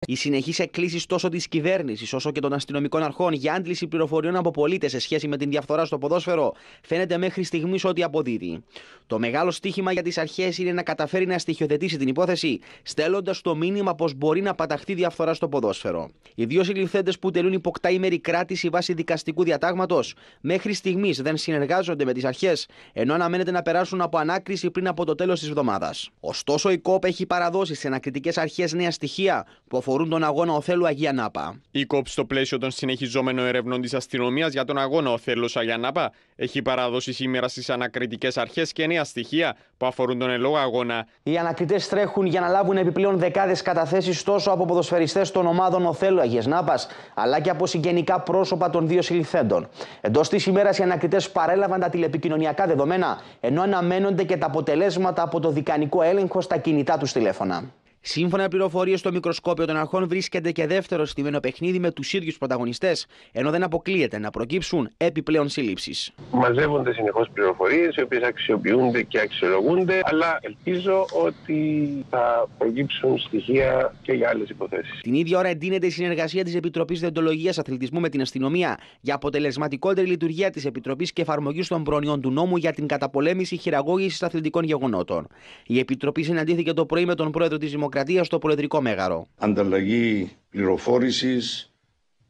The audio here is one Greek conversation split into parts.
Οι συνεχείς εκκλήσεις τόσο της κυβέρνησης όσο και των αστυνομικών αρχών για άντληση πληροφοριών από πολίτες σε σχέση με την διαφθορά στο ποδόσφαιρο φαίνεται μέχρι στιγμής ότι αποδίδει. Το μεγάλο στίχημα για τις αρχές είναι να καταφέρει να στοιχειοθετήσει την υπόθεση, στέλνοντας το μήνυμα πως μπορεί να παταχθεί διαφθορά στο ποδόσφαιρο. Οι δύο συλληφθέντες που τελούν ημέρη κράτηση βάσει δικαστικού διατάγματος μέχρι στιγμής δεν συνεργάζονται με τις αρχές, ενώ αναμένεται να περάσουν από ανάκριση πριν από το τέλος της εβδομάδας. Ωστόσο, η ΚΟΠ έχει παραδώσει σε ανακριτικές αρχές νέα στοιχεία που αφορούν τον αγώνα ο Αγιανάπα. Η κόψη στο πλαίσιο των συνεχιζόμενων ερευνών της αστυνομίας για τον αγώνα Οθέλους Αγιανάπα έχει παραδώσει σήμερα στις ανακριτικές αρχές και νέα στοιχεία που αφορούν τον ελόγω αγώνα. Οι ανακριτές τρέχουν για να λάβουν επιπλέον δεκάδες καταθέσεις τόσο από ποδοσφαιριστές των ομάδων Οθέλου Αγιανάπα, αλλά και από συγγενικά πρόσωπα των δύο συλληφθέντων. Εντός της ημέρας οι ανακριτές παρέλαβαν τα τηλεπικοινωνιακά δεδομένα, ενώ αναμένονται και τα αποτελέσματα από το δικανικό έλεγχο στα κινητά τους τηλέφωνα. Σύμφωνα με πληροφορίες, στο μικροσκόπιο των αρχών βρίσκεται και δεύτερο στημένο παιχνίδι με τους ίδιους πρωταγωνιστές, ενώ δεν αποκλείεται να προκύψουν επιπλέον σύλληψει. Μαζεύονται συνεχώς πληροφορίες, οι οποίες αξιοποιούνται και αξιολογούνται, αλλά ελπίζω ότι θα προκύψουν στοιχεία και για άλλες υποθέσεις. Την ίδια ώρα εντείνεται η συνεργασία της Επιτροπής Δεντολογία Αθλητισμού με την αστυνομία για αποτελεσματικότερη λειτουργία της Επιτροπής και εφαρμογή των προνοιών του νόμου για την καταπολέμηση χειραγώγησης αθλητικών γεγονότων. Η Επιτροπή συναντήθηκε το πρωί με τον πρόεδρο της Δημοκρατίας. Δημοκρατία στο Μέγαρο. Ανταλλαγή πληροφόρησης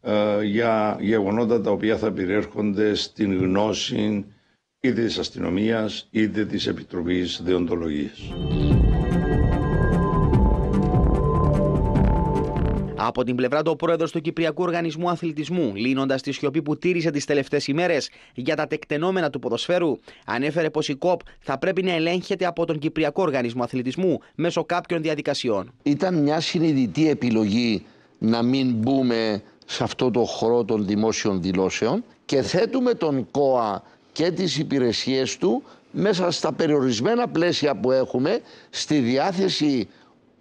ε, για γεγονότα τα οποία θα περιέρχονται στην γνώση είτε της αστυνομίας είτε της Επιτροπής Δεοντολογίας. Από την πλευρά του, ο πρόεδρος του Κυπριακού Οργανισμού Αθλητισμού, λύνοντας τη σιωπή που τήρησε τις τελευταίες ημέρες για τα τεκτενόμενα του ποδοσφαίρου, ανέφερε πως η ΚΟΠ θα πρέπει να ελέγχεται από τον Κυπριακό Οργανισμό Αθλητισμού μέσω κάποιων διαδικασιών. Ήταν μια συνειδητή επιλογή να μην μπούμε σε αυτό το χώρο των δημόσιων δηλώσεων και θέτουμε τον ΚΟΑ και τις υπηρεσίες του μέσα στα περιορισμένα πλαίσια που έχουμε στη διάθεση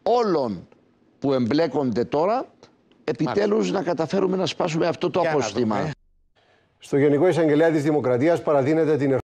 όλων που εμπλέκονται τώρα, επιτέλους να καταφέρουμε να σπάσουμε αυτό το αποστήμα. Στο Γενικό Εισαγγελέα της Δημοκρατίας, παραδίνεται την